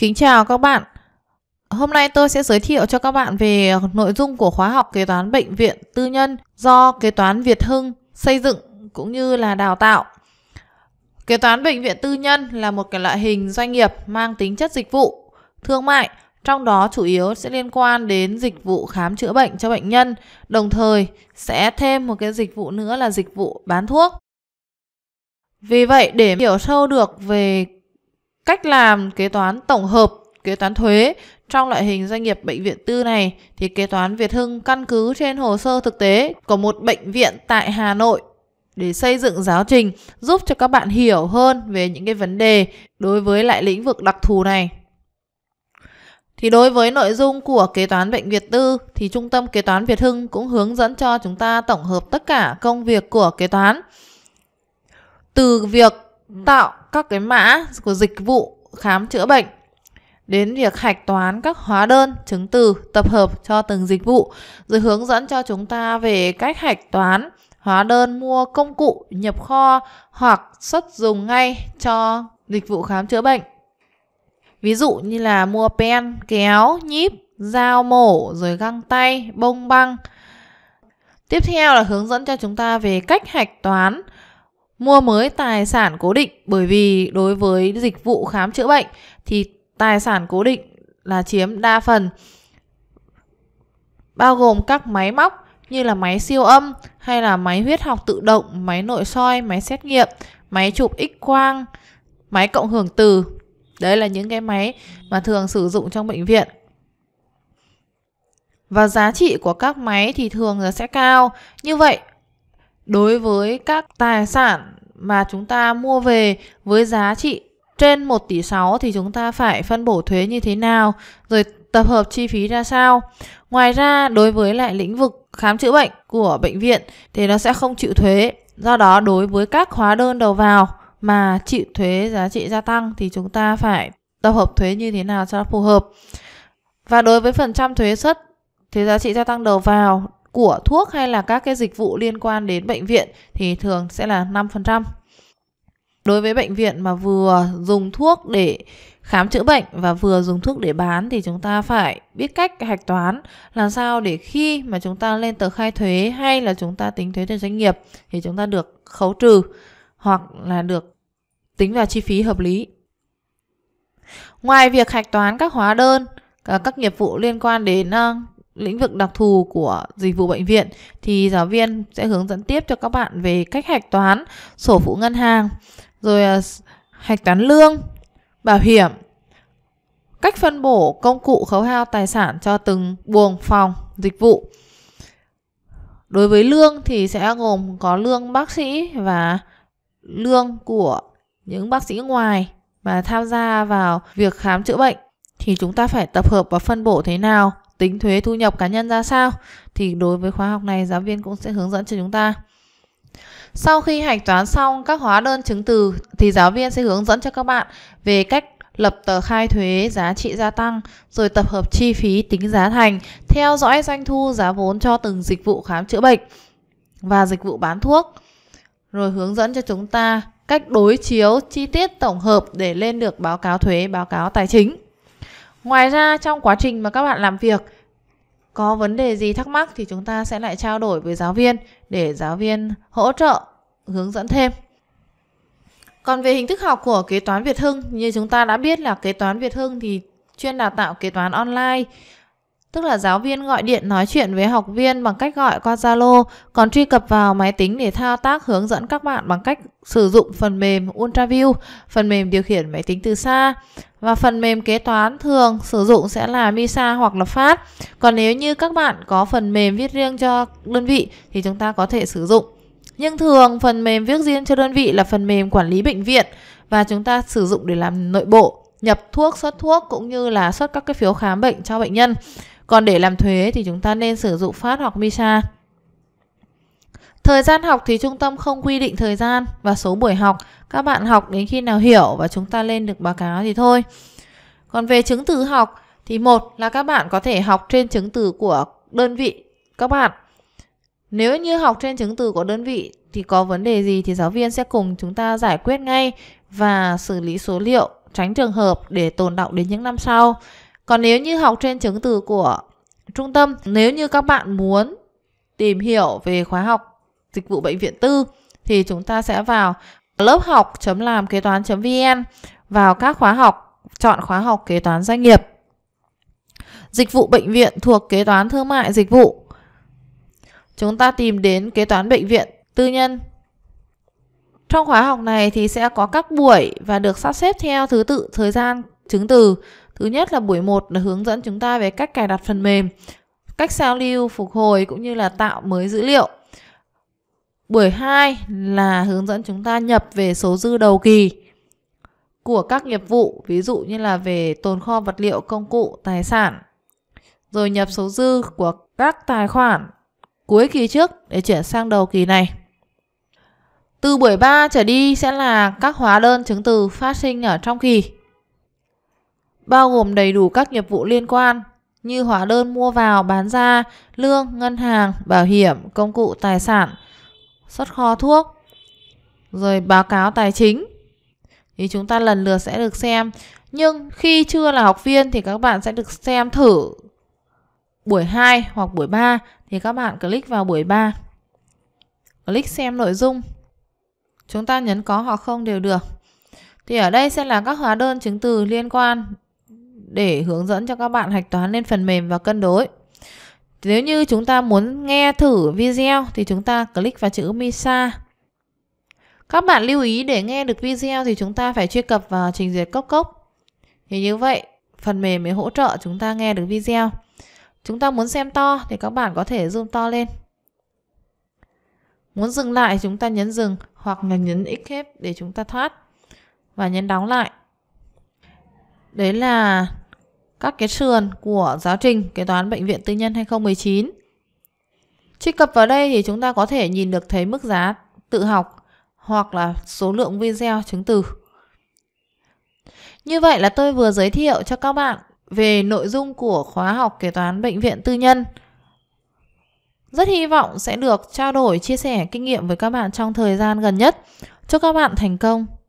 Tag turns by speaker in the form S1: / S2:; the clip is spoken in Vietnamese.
S1: Kính chào các bạn. Hôm nay tôi sẽ giới thiệu cho các bạn về nội dung của khóa học kế toán bệnh viện tư nhân do kế toán Việt Hưng xây dựng cũng như là đào tạo. Kế toán bệnh viện tư nhân là một cái loại hình doanh nghiệp mang tính chất dịch vụ, thương mại, trong đó chủ yếu sẽ liên quan đến dịch vụ khám chữa bệnh cho bệnh nhân, đồng thời sẽ thêm một cái dịch vụ nữa là dịch vụ bán thuốc. Vì vậy để hiểu sâu được về cách làm kế toán tổng hợp kế toán thuế trong loại hình doanh nghiệp bệnh viện tư này thì kế toán Việt Hưng căn cứ trên hồ sơ thực tế của một bệnh viện tại Hà Nội để xây dựng giáo trình giúp cho các bạn hiểu hơn về những cái vấn đề đối với lại lĩnh vực đặc thù này. Thì đối với nội dung của kế toán bệnh viện Tư thì Trung tâm Kế toán Việt Hưng cũng hướng dẫn cho chúng ta tổng hợp tất cả công việc của kế toán. Từ việc Ừ. tạo các cái mã của dịch vụ khám chữa bệnh đến việc hạch toán các hóa đơn, chứng từ tập hợp cho từng dịch vụ, rồi hướng dẫn cho chúng ta về cách hạch toán hóa đơn mua công cụ nhập kho hoặc xuất dùng ngay cho dịch vụ khám chữa bệnh. Ví dụ như là mua pen, kéo, nhíp, dao mổ, rồi găng tay, bông băng. Tiếp theo là hướng dẫn cho chúng ta về cách hạch toán mua mới tài sản cố định bởi vì đối với dịch vụ khám chữa bệnh thì tài sản cố định là chiếm đa phần bao gồm các máy móc như là máy siêu âm hay là máy huyết học tự động, máy nội soi, máy xét nghiệm, máy chụp X quang, máy cộng hưởng từ. Đấy là những cái máy mà thường sử dụng trong bệnh viện. Và giá trị của các máy thì thường là sẽ cao. Như vậy, đối với các tài sản mà chúng ta mua về với giá trị trên 1 tỷ 6 thì chúng ta phải phân bổ thuế như thế nào, rồi tập hợp chi phí ra sao. Ngoài ra đối với lại lĩnh vực khám chữa bệnh của bệnh viện thì nó sẽ không chịu thuế. Do đó đối với các hóa đơn đầu vào mà chịu thuế giá trị gia tăng thì chúng ta phải tập hợp thuế như thế nào cho phù hợp. Và đối với phần trăm thuế suất thuế giá trị gia tăng đầu vào của thuốc hay là các cái dịch vụ liên quan đến bệnh viện thì thường sẽ là 5%. Đối với bệnh viện mà vừa dùng thuốc để khám chữa bệnh và vừa dùng thuốc để bán thì chúng ta phải biết cách hạch toán làm sao để khi mà chúng ta lên tờ khai thuế hay là chúng ta tính thuế từ doanh nghiệp thì chúng ta được khấu trừ hoặc là được tính vào chi phí hợp lý. Ngoài việc hạch toán các hóa đơn, các nghiệp vụ liên quan đến lĩnh vực đặc thù của dịch vụ bệnh viện thì giáo viên sẽ hướng dẫn tiếp cho các bạn về cách hạch toán, sổ phụ ngân hàng, rồi à, hạch toán lương, bảo hiểm, cách phân bổ công cụ khấu hao tài sản cho từng buồng phòng dịch vụ. Đối với lương thì sẽ gồm có lương bác sĩ và lương của những bác sĩ ngoài mà tham gia vào việc khám chữa bệnh thì chúng ta phải tập hợp và phân bổ thế nào tính thuế thu nhập cá nhân ra sao thì đối với khóa học này giáo viên cũng sẽ hướng dẫn cho chúng ta. Sau khi hạch toán xong các hóa đơn chứng từ thì giáo viên sẽ hướng dẫn cho các bạn về cách lập tờ khai thuế giá trị gia tăng, rồi tập hợp chi phí tính giá thành, theo dõi doanh thu giá vốn cho từng dịch vụ khám chữa bệnh và dịch vụ bán thuốc. Rồi hướng dẫn cho chúng ta cách đối chiếu chi tiết tổng hợp để lên được báo cáo thuế, báo cáo tài chính. Ngoài ra trong quá trình mà các bạn làm việc có vấn đề gì thắc mắc thì chúng ta sẽ lại trao đổi với giáo viên để giáo viên hỗ trợ hướng dẫn thêm. Còn về hình thức học của kế toán Việt Hưng như chúng ta đã biết là kế toán Việt Hưng thì chuyên đào tạo kế toán online Tức là giáo viên gọi điện nói chuyện với học viên bằng cách gọi qua Zalo, còn truy cập vào máy tính để thao tác hướng dẫn các bạn bằng cách sử dụng phần mềm UltraView, phần mềm điều khiển máy tính từ xa. Và phần mềm kế toán thường sử dụng sẽ là MISA hoặc là phát. Còn nếu như các bạn có phần mềm viết riêng cho đơn vị thì chúng ta có thể sử dụng. Nhưng thường phần mềm viết riêng cho đơn vị là phần mềm quản lý bệnh viện và chúng ta sử dụng để làm nội bộ, nhập thuốc, xuất thuốc cũng như là xuất các cái phiếu khám bệnh cho bệnh nhân. Còn để làm thuế thì chúng ta nên sử dụng phát hoặc visa Thời gian học thì trung tâm không quy định thời gian và số buổi học. Các bạn học đến khi nào hiểu và chúng ta lên được báo cáo thì thôi. Còn về chứng từ học thì một là các bạn có thể học trên chứng từ của đơn vị các bạn. Nếu như học trên chứng từ của đơn vị thì có vấn đề gì thì giáo viên sẽ cùng chúng ta giải quyết ngay và xử lý số liệu tránh trường hợp để tồn đọng đến những năm sau. Còn nếu như học trên chứng từ của trung tâm, nếu như các bạn muốn tìm hiểu về khóa học dịch vụ bệnh viện tư thì chúng ta sẽ vào lớp học.làm kế toán.vn vào các khóa học, chọn khóa học kế toán doanh nghiệp. Dịch vụ bệnh viện thuộc kế toán thương mại dịch vụ. Chúng ta tìm đến kế toán bệnh viện tư nhân. Trong khóa học này thì sẽ có các buổi và được sắp xếp theo thứ tự thời gian chứng từ Thứ nhất là buổi 1 là hướng dẫn chúng ta về cách cài đặt phần mềm, cách sao lưu, phục hồi cũng như là tạo mới dữ liệu. Buổi 2 là hướng dẫn chúng ta nhập về số dư đầu kỳ của các nghiệp vụ, ví dụ như là về tồn kho vật liệu, công cụ, tài sản. Rồi nhập số dư của các tài khoản cuối kỳ trước để chuyển sang đầu kỳ này. Từ buổi 3 trở đi sẽ là các hóa đơn chứng từ phát sinh ở trong kỳ bao gồm đầy đủ các nghiệp vụ liên quan như hóa đơn mua vào, bán ra, lương, ngân hàng, bảo hiểm, công cụ, tài sản, xuất kho thuốc, rồi báo cáo tài chính. Thì chúng ta lần lượt sẽ được xem. Nhưng khi chưa là học viên thì các bạn sẽ được xem thử buổi 2 hoặc buổi 3 thì các bạn click vào buổi 3. Click xem nội dung. Chúng ta nhấn có hoặc không đều được. Thì ở đây sẽ là các hóa đơn chứng từ liên quan để hướng dẫn cho các bạn hạch toán lên phần mềm và cân đối. Nếu như chúng ta muốn nghe thử video thì chúng ta click vào chữ MISA. Các bạn lưu ý để nghe được video thì chúng ta phải truy cập vào trình duyệt cốc cốc. Thì như vậy, phần mềm mới hỗ trợ chúng ta nghe được video. Chúng ta muốn xem to thì các bạn có thể zoom to lên. Muốn dừng lại chúng ta nhấn dừng hoặc là nhấn Escape để chúng ta thoát và nhấn đóng lại. Đấy là các cái sườn của giáo trình kế toán bệnh viện tư nhân 2019. Truy cập vào đây thì chúng ta có thể nhìn được thấy mức giá tự học hoặc là số lượng video chứng từ. Như vậy là tôi vừa giới thiệu cho các bạn về nội dung của khóa học kế toán bệnh viện tư nhân. Rất hy vọng sẽ được trao đổi, chia sẻ kinh nghiệm với các bạn trong thời gian gần nhất. Chúc các bạn thành công!